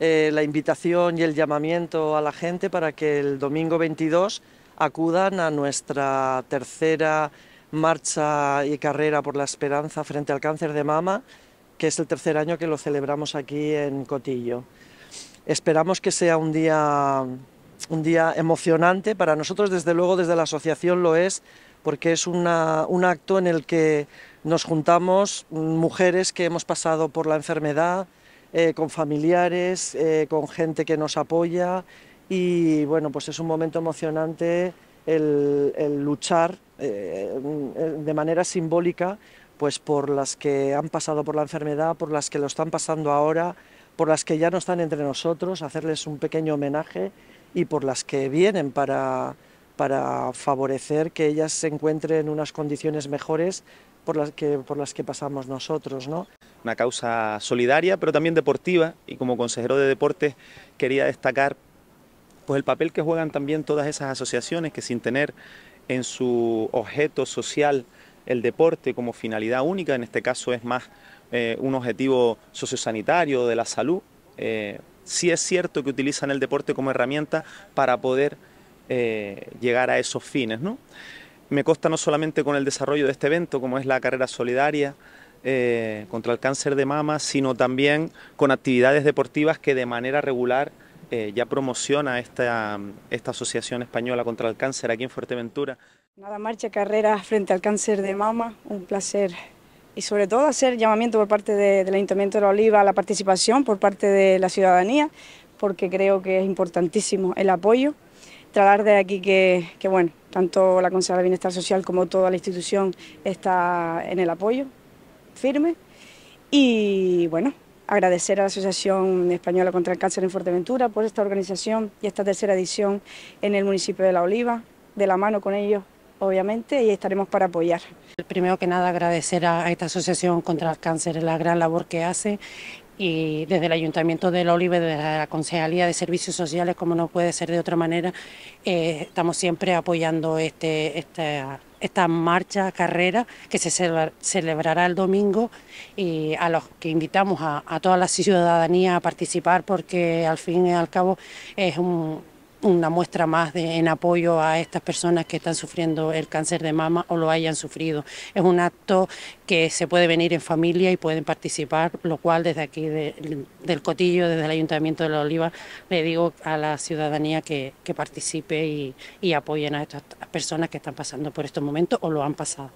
Eh, la invitación y el llamamiento a la gente para que el domingo 22 acudan a nuestra tercera marcha y carrera por la esperanza frente al cáncer de mama, que es el tercer año que lo celebramos aquí en Cotillo. Esperamos que sea un día, un día emocionante, para nosotros desde luego desde la asociación lo es, porque es un acto en el que nos juntamos mujeres que hemos pasado por la enfermedad, eh, con familiares, eh, con gente que nos apoya y bueno, pues es un momento emocionante el, luchar eh, de manera simbólica pues por las que han pasado por la enfermedad, por las que lo están pasando ahora, por las que ya no están entre nosotros, hacerles un pequeño homenaje y por las que vienen para, favorecer que ellas se encuentren en unas condiciones mejores por las que, por las que pasamos nosotros. ¿no? una causa solidaria, pero también deportiva, y como consejero de deportes quería destacar pues el papel que juegan también todas esas asociaciones que sin tener en su objeto social el deporte como finalidad única, en este caso es más eh, un objetivo sociosanitario de la salud, si eh, sí es cierto que utilizan el deporte como herramienta para poder eh, llegar a esos fines. ¿no? Me consta no solamente con el desarrollo de este evento, como es la carrera solidaria, eh, contra el cáncer de mama, sino también con actividades deportivas que de manera regular eh, ya promociona esta, esta Asociación Española contra el Cáncer aquí en Fuerteventura. Nada, marcha, carrera frente al cáncer de mama, un placer. Y sobre todo hacer llamamiento por parte del Ayuntamiento de La Oliva a la participación por parte de la ciudadanía, porque creo que es importantísimo el apoyo. Tratar de aquí que, bueno, tanto la Consejera de Bienestar Social como toda la institución está en el apoyo firme. Y bueno, agradecer a la Asociación Española contra el Cáncer en Fuerteventura por esta organización y esta tercera edición en el municipio de La Oliva, de la mano con ellos, obviamente, y estaremos para apoyar. Primero que nada, agradecer a esta Asociación contra el Cáncer la gran labor que hace y desde el Ayuntamiento de La Oliva, desde la Concejalía de Servicios Sociales, como no puede ser de otra manera, eh, estamos siempre apoyando este, esta esta marcha, carrera, que se celebrará el domingo y a los que invitamos a, a toda la ciudadanía a participar porque al fin y al cabo es un, una muestra más en apoyo a estas personas que están sufriendo el cáncer de mama o lo hayan sufrido. Es un acto que se puede venir en familia y pueden participar, lo cual desde aquí del Cotillo, desde el Ayuntamiento de La Oliva, le digo a la ciudadanía que, participe y, y apoyen a estas personas que están pasando por estos momentos o lo han pasado.